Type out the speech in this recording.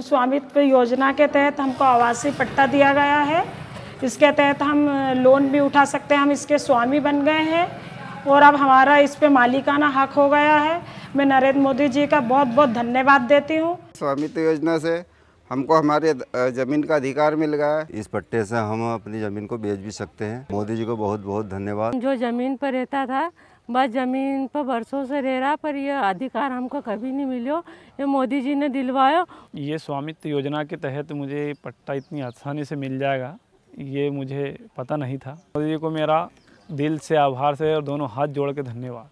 स्वामित्व योजना के तहत हमको आवासीय पट्टा दिया गया है इसके तहत हम लोन भी उठा सकते हैं हम इसके स्वामी बन गए हैं और अब हमारा इस पे मालिकाना हक हो गया है मैं नरेंद्र मोदी जी का बहुत बहुत धन्यवाद देती हूँ स्वामित्व योजना से हमको हमारे ज़मीन का अधिकार मिल गया है इस पट्टे से हम अपनी ज़मीन को बेच भी सकते हैं मोदी जी को बहुत बहुत धन्यवाद जो ज़मीन पर रहता था बस ज़मीन पर बरसों से रह रहा पर यह अधिकार हमको कभी नहीं मिलो ये मोदी जी ने दिलवायो ये स्वामित्व योजना के तहत मुझे पट्टा इतनी आसानी से मिल जाएगा ये मुझे पता नहीं था मोदी जी को मेरा दिल से आभार से और दोनों हाथ जोड़ के धन्यवाद